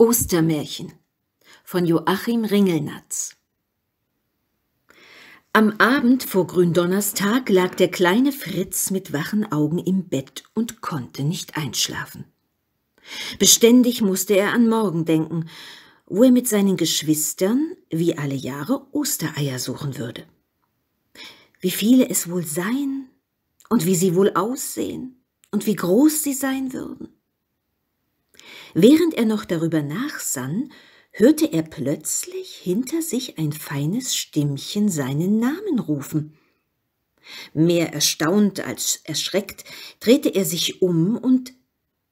Ostermärchen von Joachim Ringelnatz Am Abend vor Gründonnerstag lag der kleine Fritz mit wachen Augen im Bett und konnte nicht einschlafen. Beständig musste er an morgen denken, wo er mit seinen Geschwistern, wie alle Jahre, Ostereier suchen würde. Wie viele es wohl seien und wie sie wohl aussehen und wie groß sie sein würden. Während er noch darüber nachsann, hörte er plötzlich hinter sich ein feines Stimmchen seinen Namen rufen. Mehr erstaunt als erschreckt drehte er sich um und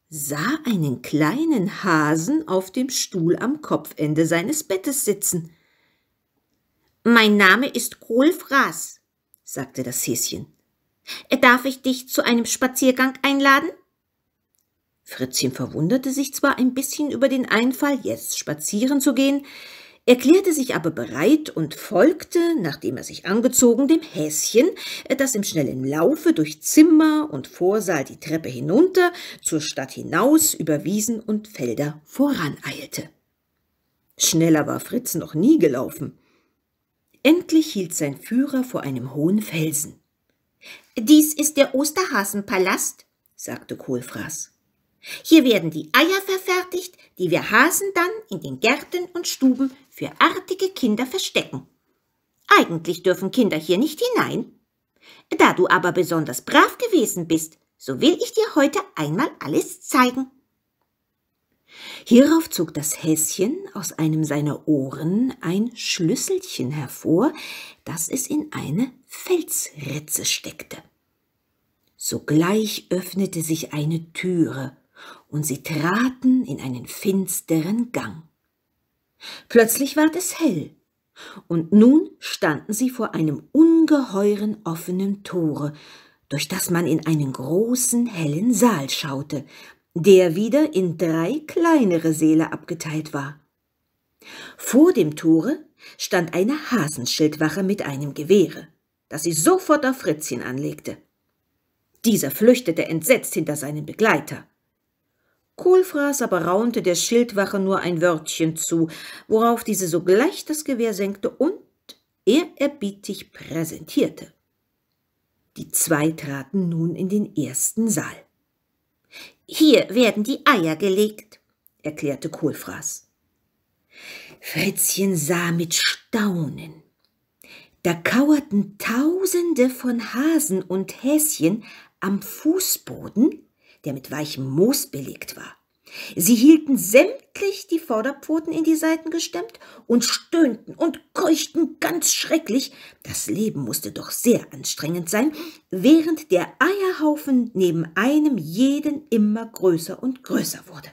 sah einen kleinen Hasen auf dem Stuhl am Kopfende seines Bettes sitzen. Mein Name ist Kohlfraß, sagte das Häschen. Darf ich dich zu einem Spaziergang einladen? Fritzchen verwunderte sich zwar ein bisschen über den Einfall, jetzt spazieren zu gehen, erklärte sich aber bereit und folgte, nachdem er sich angezogen, dem Häschen, das im schnellen Laufe durch Zimmer und Vorsaal die Treppe hinunter, zur Stadt hinaus, über Wiesen und Felder voraneilte. Schneller war Fritz noch nie gelaufen. Endlich hielt sein Führer vor einem hohen Felsen. Dies ist der Osterhasenpalast, sagte Kohlfraß. Hier werden die Eier verfertigt, die wir Hasen dann in den Gärten und Stuben für artige Kinder verstecken. Eigentlich dürfen Kinder hier nicht hinein. Da du aber besonders brav gewesen bist, so will ich dir heute einmal alles zeigen. Hierauf zog das Häschen aus einem seiner Ohren ein Schlüsselchen hervor, das es in eine Felsritze steckte. Sogleich öffnete sich eine Türe, und sie traten in einen finsteren Gang. Plötzlich ward es hell, und nun standen sie vor einem ungeheuren offenen Tore, durch das man in einen großen hellen Saal schaute, der wieder in drei kleinere Säle abgeteilt war. Vor dem Tore stand eine Hasenschildwache mit einem Gewehre, das sie sofort auf Fritzchen anlegte. Dieser flüchtete entsetzt hinter seinen Begleiter. Kohlfraß aber raunte der Schildwache nur ein Wörtchen zu, worauf diese sogleich das Gewehr senkte und ehrerbietig präsentierte. Die zwei traten nun in den ersten Saal. Hier werden die Eier gelegt, erklärte Kohlfraß. Fritzchen sah mit Staunen. Da kauerten Tausende von Hasen und Häschen am Fußboden der mit weichem Moos belegt war. Sie hielten sämtlich die Vorderpfoten in die Seiten gestemmt und stöhnten und keuchten ganz schrecklich. Das Leben musste doch sehr anstrengend sein, während der Eierhaufen neben einem jeden immer größer und größer wurde.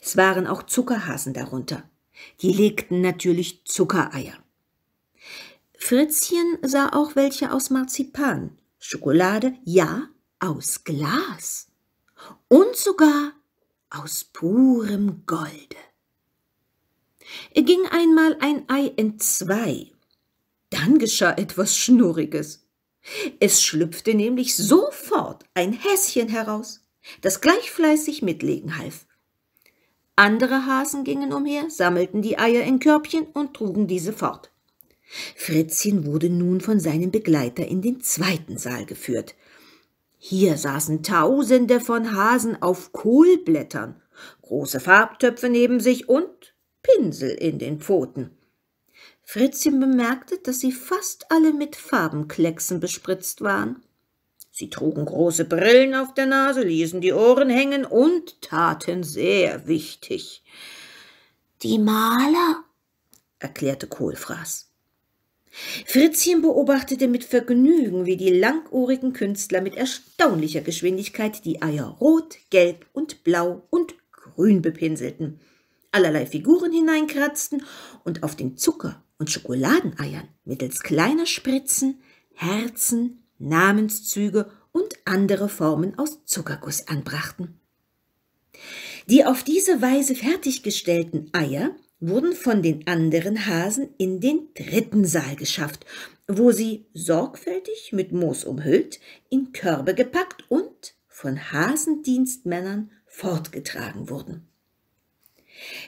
Es waren auch Zuckerhasen darunter. Die legten natürlich Zuckereier. Fritzchen sah auch welche aus Marzipan, Schokolade, ja, aus Glas und sogar aus purem Golde. Er ging einmal ein Ei entzwei, dann geschah etwas Schnurriges. Es schlüpfte nämlich sofort ein Häschen heraus, das gleich fleißig mitlegen half. Andere Hasen gingen umher, sammelten die Eier in Körbchen und trugen diese fort. Fritzchen wurde nun von seinem Begleiter in den zweiten Saal geführt, hier saßen Tausende von Hasen auf Kohlblättern, große Farbtöpfe neben sich und Pinsel in den Pfoten. Fritzchen bemerkte, dass sie fast alle mit Farbenklecksen bespritzt waren. Sie trugen große Brillen auf der Nase, ließen die Ohren hängen und taten sehr wichtig. Die Maler, erklärte Kohlfraß. Fritzchen beobachtete mit Vergnügen, wie die langohrigen Künstler mit erstaunlicher Geschwindigkeit die Eier rot, gelb und blau und grün bepinselten, allerlei Figuren hineinkratzten und auf den Zucker- und Schokoladeneiern mittels kleiner Spritzen, Herzen, Namenszüge und andere Formen aus Zuckerguss anbrachten. Die auf diese Weise fertiggestellten Eier wurden von den anderen Hasen in den dritten Saal geschafft, wo sie sorgfältig mit Moos umhüllt, in Körbe gepackt und von Hasendienstmännern fortgetragen wurden.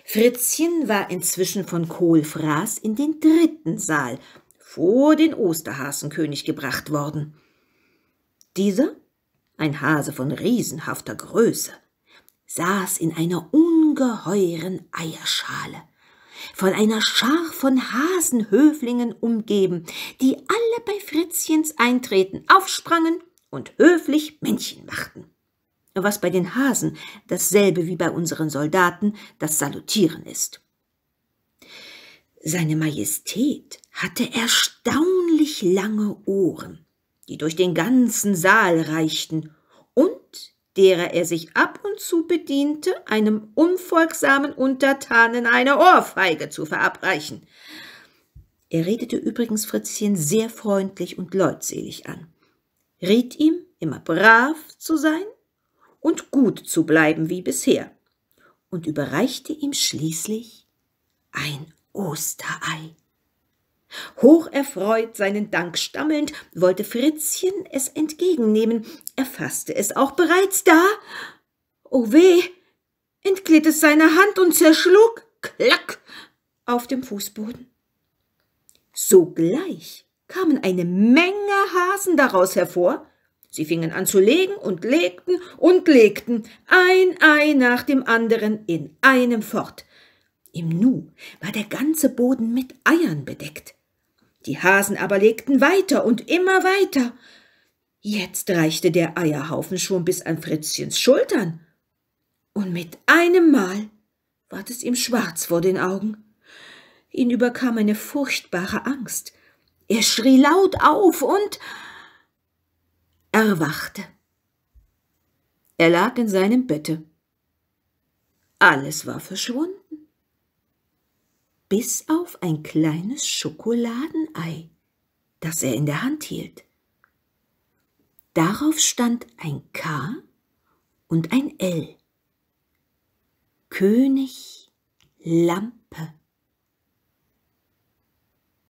Fritzchen war inzwischen von Kohlfraß in den dritten Saal vor den Osterhasenkönig gebracht worden. Dieser, ein Hase von riesenhafter Größe, saß in einer ungeheuren Eierschale von einer Schar von Hasenhöflingen umgeben, die alle bei Fritzchens Eintreten aufsprangen und höflich Männchen machten. Was bei den Hasen dasselbe wie bei unseren Soldaten das Salutieren ist. Seine Majestät hatte erstaunlich lange Ohren, die durch den ganzen Saal reichten derer er sich ab und zu bediente, einem unfolgsamen Untertanen eine Ohrfeige zu verabreichen. Er redete übrigens Fritzchen sehr freundlich und leutselig an, riet ihm, immer brav zu sein und gut zu bleiben wie bisher und überreichte ihm schließlich ein Osterei. Hocherfreut, seinen Dank stammelnd, wollte Fritzchen es entgegennehmen, er faßte es auch bereits da. O oh weh! entglitt es seiner Hand und zerschlug, klack, auf dem Fußboden. Sogleich kamen eine Menge Hasen daraus hervor. Sie fingen an zu legen und legten und legten, ein Ei nach dem anderen in einem fort. Im Nu war der ganze Boden mit Eiern bedeckt. Die Hasen aber legten weiter und immer weiter. Jetzt reichte der Eierhaufen schon bis an Fritzchens Schultern. Und mit einem Mal ward es ihm schwarz vor den Augen. Ihn überkam eine furchtbare Angst. Er schrie laut auf und erwachte. Er lag in seinem Bette. Alles war verschwunden bis auf ein kleines Schokoladenei, das er in der Hand hielt. Darauf stand ein K und ein L. König Lampe.